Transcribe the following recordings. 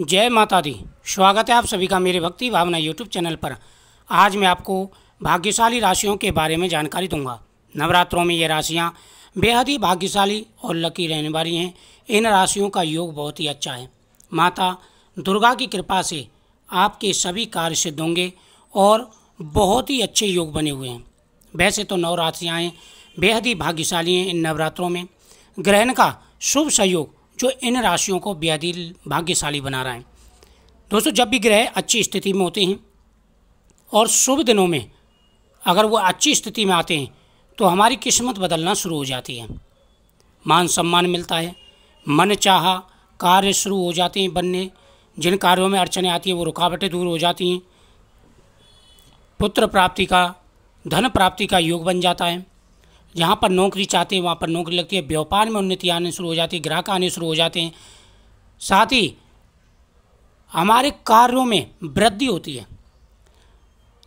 जय माता दी स्वागत है आप सभी का मेरे भक्ति भावना यूट्यूब चैनल पर आज मैं आपको भाग्यशाली राशियों के बारे में जानकारी दूंगा नवरात्रों में ये राशियाँ बेहद ही भाग्यशाली और लकी रहने वाली हैं इन राशियों का योग बहुत ही अच्छा है माता दुर्गा की कृपा से आपके सभी कार्य सिद्ध होंगे और बहुत ही अच्छे योग बने हुए हैं वैसे तो नवरात्रियाँ बेहद ही भाग्यशाली हैं इन नवरात्रों में ग्रहण का शुभ सहयोग जो इन राशियों को बेहद भाग्यशाली बना रहा है दोस्तों जब भी ग्रह अच्छी स्थिति में होते हैं और शुभ दिनों में अगर वो अच्छी स्थिति में आते हैं तो हमारी किस्मत बदलना शुरू हो जाती है मान सम्मान मिलता है मन चाह कार्य शुरू हो जाते हैं बनने जिन कार्यों में अड़चने आती हैं वो रुकावटें दूर हो जाती हैं पुत्र प्राप्ति का धन प्राप्ति का योग बन जाता है जहाँ पर नौकरी चाहते हैं वहाँ पर नौकरी लगती है व्यापार में उन्नति आने शुरू हो जाती है ग्राहक आने शुरू हो जाते हैं साथ ही हमारे कार्यों में वृद्धि होती है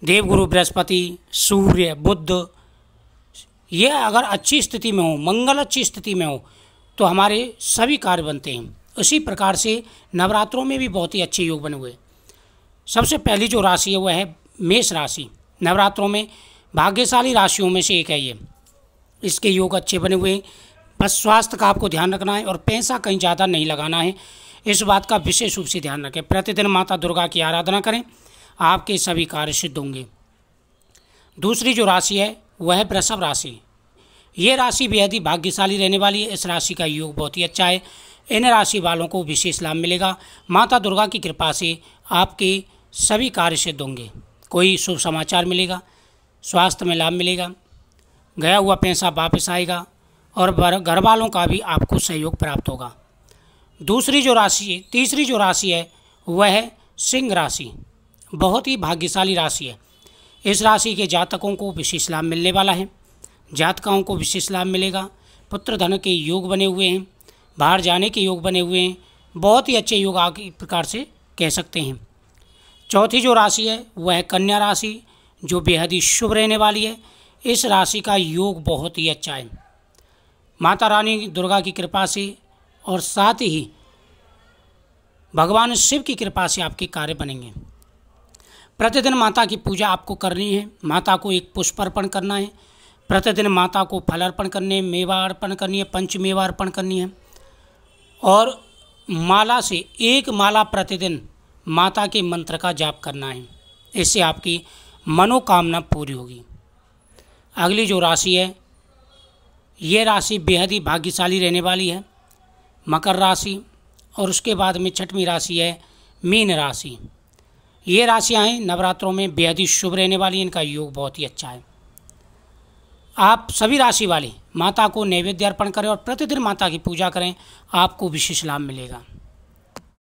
देवगुरु बृहस्पति सूर्य बुद्ध ये अगर अच्छी स्थिति में हो मंगल अच्छी स्थिति में हो तो हमारे सभी कार्य बनते हैं उसी प्रकार से नवरात्रों में भी बहुत ही अच्छे योग बने हुए सबसे पहली जो राशि है वह है मेष राशि नवरात्रों में भाग्यशाली राशियों में से एक है ये इसके योग अच्छे बने हुए हैं बस स्वास्थ्य का आपको ध्यान रखना है और पैसा कहीं ज़्यादा नहीं लगाना है इस बात का विशेष रूप से ध्यान रखें प्रतिदिन माता दुर्गा की आराधना करें आपके सभी कार्य सिद्ध होंगे दूसरी जो राशि है वह है वृषभ राशि ये राशि बेहद ही भाग्यशाली रहने वाली है इस राशि का योग बहुत ही अच्छा है इन राशि वालों को विशेष लाभ मिलेगा माता दुर्गा की कृपा से आपके सभी कार्य सिद्ध होंगे कोई शुभ समाचार मिलेगा स्वास्थ्य में लाभ मिलेगा गया हुआ पैसा वापस आएगा और घर वालों का भी आपको सहयोग प्राप्त होगा दूसरी जो राशि तीसरी जो राशि है वह है सिंह राशि बहुत ही भाग्यशाली राशि है इस राशि के जातकों को विशेष लाभ मिलने वाला है जातकाओं को विशेष लाभ मिलेगा पुत्र धन के योग बने हुए हैं बाहर जाने के योग बने हुए हैं बहुत ही अच्छे योग आगे प्रकार से कह सकते हैं चौथी जो राशि है वह है कन्या राशि जो बेहद ही शुभ रहने वाली है इस राशि का योग बहुत ही अच्छा है माता रानी दुर्गा की कृपा से और साथ ही भगवान शिव की कृपा से आपके कार्य बनेंगे प्रतिदिन माता की पूजा आपको करनी है माता को एक पुष्प अर्पण करना है प्रतिदिन माता को फल अर्पण करने मेवा अर्पण करनी है पंचमेवा अर्पण करनी है और माला से एक माला प्रतिदिन माता के मंत्र का जाप करना है इससे आपकी मनोकामना पूरी होगी अगली जो राशि है ये राशि बेहद ही भाग्यशाली रहने वाली है मकर राशि और उसके बाद में छठवीं राशि है मीन राशि ये राशियाँ हैं नवरात्रों में बेहद ही शुभ रहने वाली इनका योग बहुत ही अच्छा है आप सभी राशि वाले माता को नैवेद्य अर्पण करें और प्रतिदिन माता की पूजा करें आपको विशेष लाभ मिलेगा